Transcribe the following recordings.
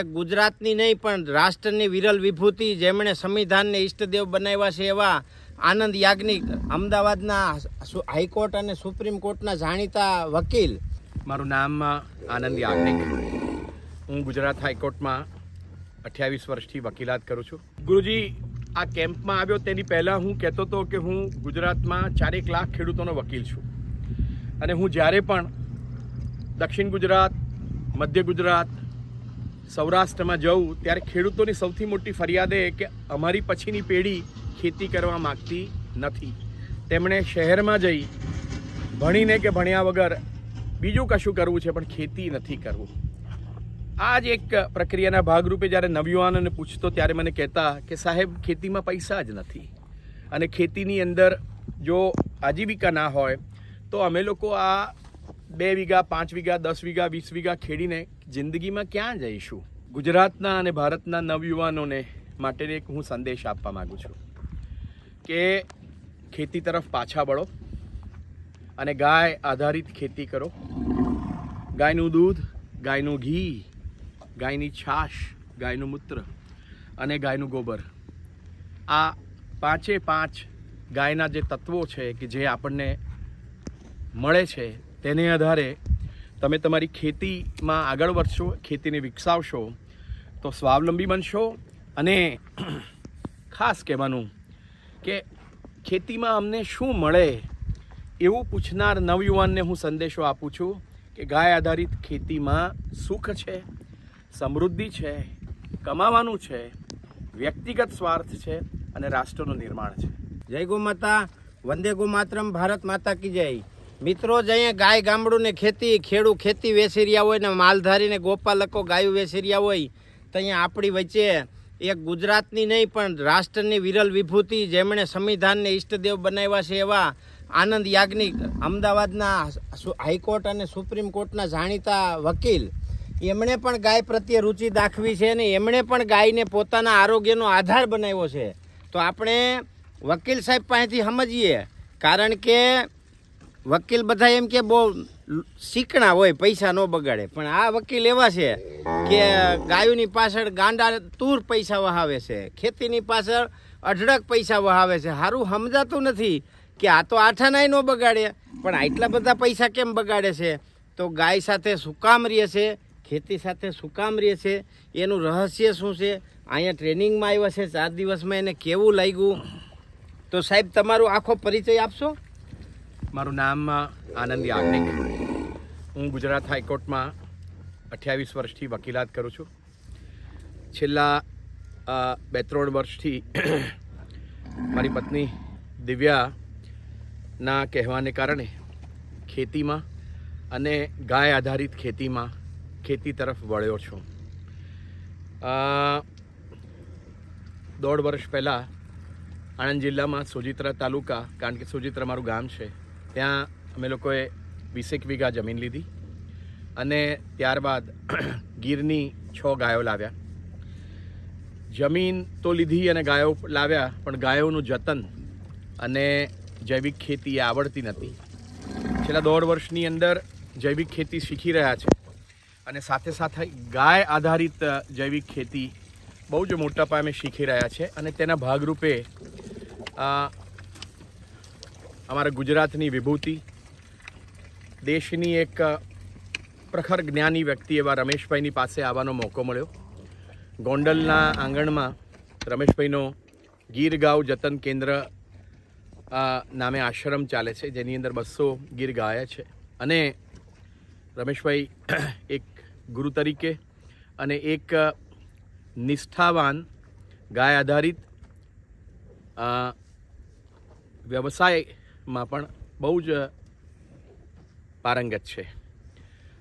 એક ગુજરાતની નહીં પણ રાષ્ટ્રની વિરલ વિભૂતિ જેમણે સંવિધાનને ઈષ્ટદેવ બનાવ્યા છે એવા આનંદ યાજ્ઞિક અમદાવાદના હાઈકોર્ટ અને સુપ્રીમ કોર્ટના જાણીતા વકીલ મારું નામ આનંદ યાજ્ઞિક હું ગુજરાત હાઈકોર્ટમાં અઠ્યાવીસ વર્ષથી વકીલાત કરું છું ગુરુજી આ કેમ્પમાં આવ્યો તેની પહેલાં હું કહેતો હતો કે હું ગુજરાતમાં ચારેક લાખ ખેડૂતોનો વકીલ છું અને હું જ્યારે પણ દક્ષિણ ગુજરાત મધ્ય ગુજરાત સૌરાષ્ટ્રમાં જવું ત્યારે ખેડૂતોની સૌથી મોટી ફરિયાદ એ કે અમારી પછીની પેઢી ખેતી કરવા માગતી નથી તેમણે શહેરમાં જઈ ભણીને કે ભણ્યા વગર બીજું કશું કરવું છે પણ ખેતી નથી કરવું આ જ એક પ્રક્રિયાના ભાગરૂપે જ્યારે નવયુવાનોને પૂછતો ત્યારે મને કહેતા કે સાહેબ ખેતીમાં પૈસા જ નથી અને ખેતીની અંદર જો આજીવિકા ના હોય તો અમે લોકો આ બે વીઘા પાંચ વીઘા દસ વીઘા વીસ વીઘા ખેડીને જિંદગીમાં ક્યાં જઈશું ગુજરાતના અને ભારતના નવયુવાનોને માટેને એક હું સંદેશ આપવા માગું છું કે ખેતી તરફ પાછા વળો અને ગાય આધારિત ખેતી કરો ગાયનું દૂધ ગાયનું ઘી ગાયની છાશ ગાયનું મૂત્ર અને ગાયનું ગોબર આ પાંચે પાંચ ગાયના જે તત્વો છે કે જે આપણને મળે છે તેને આધારે તમે તમારી ખેતીમાં આગળ વધશો ખેતીને વિકસાવશો તો સ્વાવલંબી બનશો અને ખાસ કહેવાનું કે ખેતીમાં અમને શું મળે એવું પૂછનાર નવયુવાનને હું સંદેશો આપું છું કે ગાય આધારિત ખેતીમાં સુખ છે સમૃદ્ધિ છે કમાવાનું છે વ્યક્તિગત સ્વાર્થ છે અને રાષ્ટ્રનું નિર્માણ છે જય ગો માતા વંદે ગો માતરમ ભારત માતા કી જય મિત્રો જ અહીંયા ગાય ગામડું ને ખેતી ખેડૂ ખેતી વેચી રહ્યા હોય ને માલધારીને ગોપાલકો ગાયું વેચી રહ્યા હોય તો અહીંયા આપણી વચ્ચે એક ગુજરાતની નહીં પણ રાષ્ટ્રની વિરલ વિભૂતિ જેમણે સંવિધાનને ઈષ્ટદેવ બનાવ્યા છે એવા આનંદ યાજ્ઞિક અમદાવાદના હાઈકોર્ટ અને સુપ્રીમ કોર્ટના જાણીતા વકીલ એમણે પણ ગાય પ્રત્યે રુચિ દાખવી છે અને એમણે પણ ગાયને પોતાના આરોગ્યનો આધાર બનાવ્યો છે તો આપણે વકીલ સાહેબ પાસેથી સમજીએ કારણ કે વકીલ બધા એમ કે બહુ શીકણા હોય પૈસા ન બગાડે પણ આ વકીલ એવા છે કે ગાયોની પાછળ ગાંડા તૂર પૈસા વહાવે છે ખેતીની પાછળ અઢળક પૈસા વહાવે છે સારું સમજાતું નથી કે આ તો આઠાનાય ન બગાડે પણ આટલા બધા પૈસા કેમ બગાડે છે તો ગાય સાથે શું કામ રહે છે ખેતી સાથે શું કામ રહે છે એનું રહસ્ય શું છે અહીંયા ટ્રેનિંગમાં આવ્યા છે ચાર દિવસમાં એને કેવું લાગ્યું તો સાહેબ તમારો આખો પરિચય આપશો મારું નામ આનંદ યાજ્ઞિક હું ગુજરાત હાઈકોર્ટમાં અઠ્યાવીસ વર્ષથી વકીલાત કરું છું છેલ્લા બે ત્રણ વર્ષથી મારી પત્ની દિવ્યાના કહેવાને કારણે ખેતીમાં અને ગાય આધારિત ખેતીમાં ખેતી તરફ વળ્યો છું દોઢ વર્ષ પહેલાં આણંદ જિલ્લામાં સોજિત્રા તાલુકા કારણ કે સોજિત્રા મારું ગામ છે ત્યાં અમે લોકોએ વીસેક વીઘા જમીન લીધી અને ત્યારબાદ ગીરની છ ગાયો લાવ્યા જમીન તો લીધી અને ગાયો લાવ્યા પણ ગાયોનું જતન અને જૈવિક ખેતી આવડતી નથી છેલ્લા દોઢ વર્ષની અંદર જૈવિક ખેતી શીખી રહ્યા છે અને સાથે સાથે ગાય આધારિત જૈવિક ખેતી બહુ જ મોટા પાયે અમે શીખી રહ્યા છે અને તેના ભાગરૂપે અમારા ગુજરાતની વિભૂતિ દેશની એક પ્રખર જ્ઞાની વ્યક્તિ એવા રમેશભાઈની પાસે આવવાનો મોકો મળ્યો ગોંડલના આંગણમાં રમેશભાઈનો ગીર ગીરગાંવ જતન કેન્દ્ર નામે આશ્રમ ચાલે છે જેની અંદર બસો ગીર ગાયા છે અને રમેશભાઈ એક ગુરુ તરીકે અને એક નિષ્ઠાવાન ગાય આધારિત વ્યવસાય માં પણ બહુ જ પારંગત છે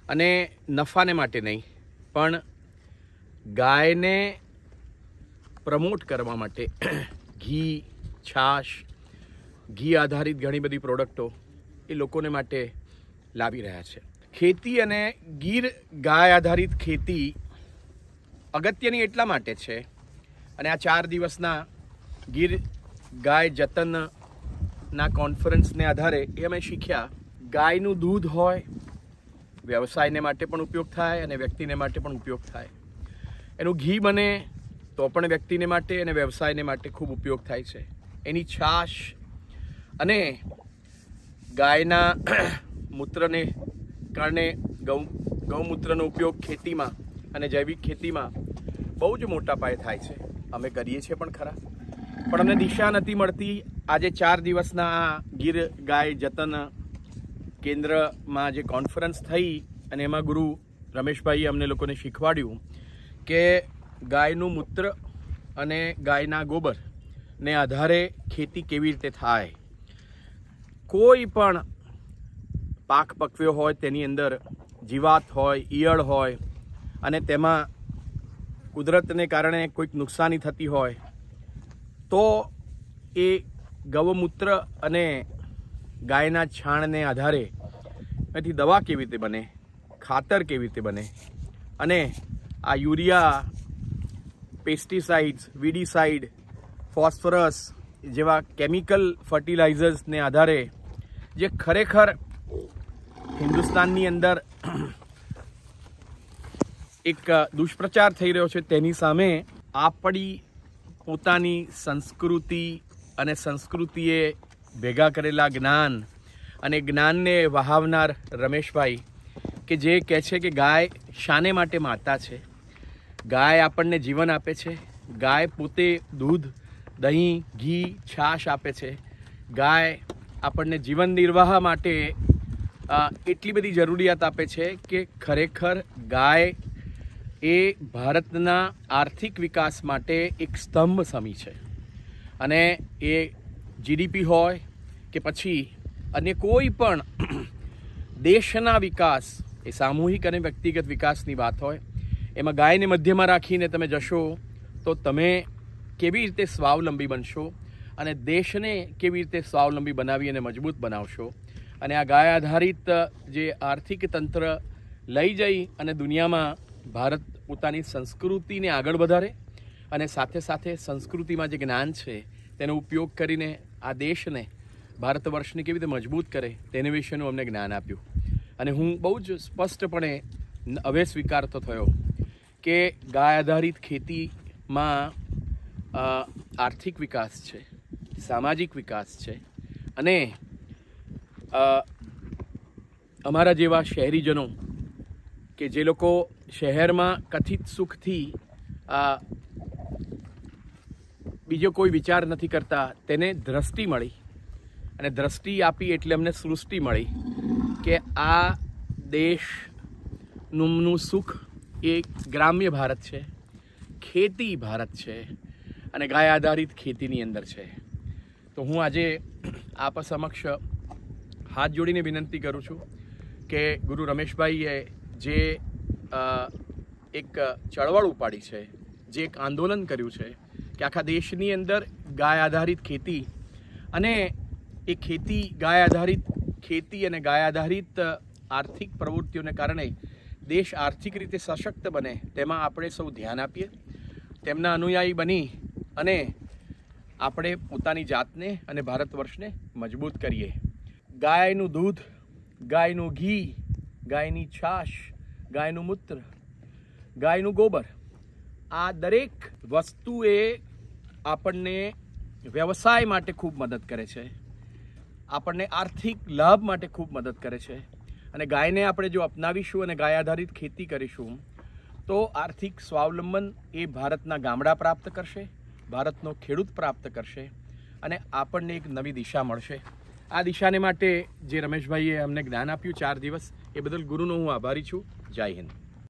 અને નફાને માટે નહીં પણ ગાયને પ્રમોટ કરવા માટે ઘી છાશ ઘી આધારિત ઘણી બધી પ્રોડક્ટો એ લોકોને માટે લાવી રહ્યા છે ખેતી અને ગીર ગાય આધારિત ખેતી અગત્યની એટલા માટે છે અને આ ચાર દિવસના ગીર ગાય જતન ના કોન્ફરન્સને આધારે એ અમે શીખ્યા ગાયનું દૂધ હોય વ્યવસાયને માટે પણ ઉપયોગ થાય અને વ્યક્તિને માટે પણ ઉપયોગ થાય એનું ઘી બને તો પણ વ્યક્તિને માટે અને વ્યવસાયને માટે ખૂબ ઉપયોગ થાય છે એની છાશ અને ગાયના મૂત્રને કારણે ગૌ ગૌમૂત્રનો ઉપયોગ ખેતીમાં અને જૈવિક ખેતીમાં બહુ જ મોટા પાયે થાય છે અમે કરીએ છીએ પણ ખરા પણ અમને દિશા નથી મળતી આજે ચાર દિવસના આ ગીર ગાય જતન કેન્દ્રમાં જે કોન્ફરન્સ થઈ અને એમાં ગુરુ રમેશભાઈએ અમને લોકોને શીખવાડ્યું કે ગાયનું મૂત્ર અને ગાયના ગોબરને આધારે ખેતી કેવી રીતે થાય કોઈ પણ પાક પકવ્યો હોય તેની અંદર જીવાત હોય ઈયળ હોય અને તેમાં કુદરતને કારણે કોઈક નુકસાની થતી હોય તો એ ગૌમૂત્ર અને ગાયના છાણને આધારે એથી દવા કેવી રીતે બને ખાતર કેવી રીતે બને અને આ યુરિયા પેસ્ટિસાઇડ્સ વીડીસાઇડ ફોસ્ફરસ જેવા કેમિકલ ફર્ટિલાઇઝર્સને આધારે જે ખરેખર હિન્દુસ્તાનની અંદર એક દુષ્પ્રચાર થઈ રહ્યો છે તેની સામે આપણી પોતાની સંસ્કૃતિ અને સંસ્કૃતિએ ભેગા કરેલા જ્ઞાન અને જ્ઞાનને વહાવનાર રમેશભાઈ કે જે કહે છે કે ગાય શાને માટે માતા છે ગાય આપણને જીવન આપે છે ગાય પોતે દૂધ દહીં ઘી છાશ આપે છે ગાય આપણને જીવન નિર્વાહ માટે એટલી બધી જરૂરિયાત આપે છે કે ખરેખર ગાય એ ભારતના આર્થિક વિકાસ માટે એક સ્તંભ સમી છે અને એ જીડીપી હોય કે પછી અન્ય કોઈ પણ દેશના વિકાસ એ સામૂહિક અને વ્યક્તિગત વિકાસની વાત હોય એમાં ગાયને મધ્યમાં રાખીને તમે જશો તો તમે કેવી રીતે સ્વાવલંબી બનશો અને દેશને કેવી રીતે સ્વાવલંબી બનાવી અને મજબૂત બનાવશો અને આ ગાય આધારિત જે આર્થિક તંત્ર લઈ જઈ અને દુનિયામાં ભારત પોતાની સંસ્કૃતિને આગળ વધારે અને સાથે સાથે સંસ્કૃતિમાં જે જ્ઞાન છે તેનો ઉપયોગ કરીને આ દેશને ભારત વર્ષને કેવી રીતે મજબૂત કરે તેને વિશેનું અમને જ્ઞાન આપ્યું અને હું બહુ જ સ્પષ્ટપણે હવે સ્વીકારતો થયો કે ગાય આધારિત ખેતીમાં આર્થિક વિકાસ છે સામાજિક વિકાસ છે અને અમારા જેવા શહેરીજનો કે જે લોકો શહેરમાં કથિત સુખથી બીજો કોઈ વિચાર નથી કરતા તેને દ્રષ્ટિ મળી અને દ્રષ્ટિ આપી એટલે અમને સૃષ્ટિ મળી કે આ દેશનું સુખ એ ગ્રામ્ય ભારત છે ખેતી ભારત છે અને ગાય આધારિત ખેતીની અંદર છે તો હું આજે આપ સમક્ષ હાથ જોડીને વિનંતી કરું છું કે ગુરુ રમેશભાઈએ જે એક ચળવળ ઉપાડી છે જે એક આંદોલન કર્યું છે કે આખા દેશની અંદર ગાય આધારિત ખેતી અને એ ખેતી ગાય આધારિત ખેતી અને ગાય આધારિત આર્થિક પ્રવૃત્તિઓને કારણે દેશ આર્થિક રીતે સશક્ત બને તેમાં આપણે સૌ ધ્યાન આપીએ તેમના અનુયાયી બની અને આપણે પોતાની જાતને અને ભારત વર્ષને મજબૂત કરીએ ગાયનું દૂધ ગાયનું ઘી ગાયની છાશ ગાયનું મૂત્ર ગાયનું ગોબર આ દરેક વસ્તુ એ આપણને વ્યવસાય માટે ખૂબ મદદ કરે છે આપણને આર્થિક લાભ માટે ખૂબ મદદ કરે છે અને ગાયને આપણે જો અપનાવીશું અને ગાય આધારિત ખેતી કરીશું તો આર્થિક સ્વાવલંબન એ ભારતના ગામડા પ્રાપ્ત કરશે ભારતનો ખેડૂત પ્રાપ્ત કરશે અને આપણને એક નવી દિશા મળશે આ દિશાને માટે જે રમેશભાઈએ અમને જ્ઞાન આપ્યું ચાર દિવસ એ બદલ ગુરુનો હું આભારી છું જય હિન્દ